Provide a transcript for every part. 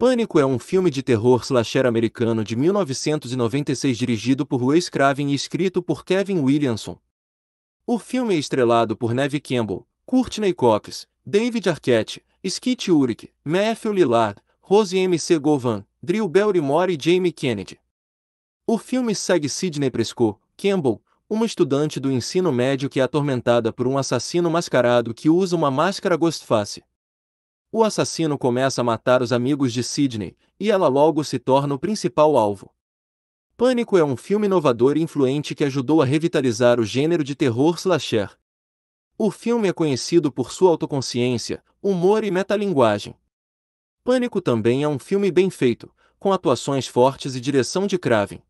Pânico é um filme de terror slasher americano de 1996 dirigido por Wes Craven e escrito por Kevin Williamson. O filme é estrelado por Neve Campbell, Courtney Cox, David Arquette, Skeet Ulrich, Matthew Lillard, Rose M. C. Govan, Drew Barrymore e Jamie Kennedy. O filme segue Sidney Prescott, Campbell, uma estudante do ensino médio que é atormentada por um assassino mascarado que usa uma máscara Ghostface. O assassino começa a matar os amigos de Sidney, e ela logo se torna o principal alvo. Pânico é um filme inovador e influente que ajudou a revitalizar o gênero de terror slasher. O filme é conhecido por sua autoconsciência, humor e metalinguagem. Pânico também é um filme bem feito, com atuações fortes e direção de Craven.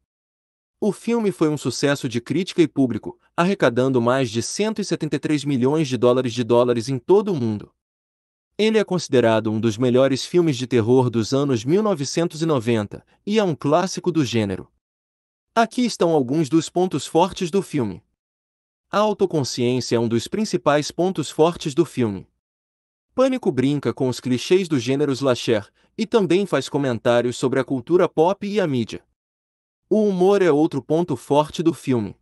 O filme foi um sucesso de crítica e público, arrecadando mais de 173 milhões de dólares de dólares em todo o mundo. Ele é considerado um dos melhores filmes de terror dos anos 1990 e é um clássico do gênero. Aqui estão alguns dos pontos fortes do filme. A autoconsciência é um dos principais pontos fortes do filme. Pânico brinca com os clichês do gênero slasher e também faz comentários sobre a cultura pop e a mídia. O humor é outro ponto forte do filme.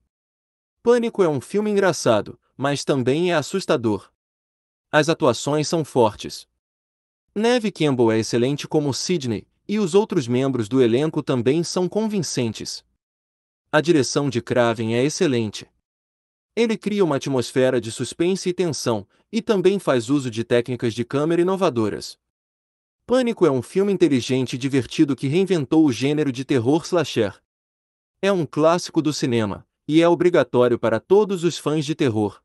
Pânico é um filme engraçado, mas também é assustador. As atuações são fortes. Neve Campbell é excelente como Sidney, e os outros membros do elenco também são convincentes. A direção de Craven é excelente. Ele cria uma atmosfera de suspense e tensão, e também faz uso de técnicas de câmera inovadoras. Pânico é um filme inteligente e divertido que reinventou o gênero de terror slasher. É um clássico do cinema, e é obrigatório para todos os fãs de terror.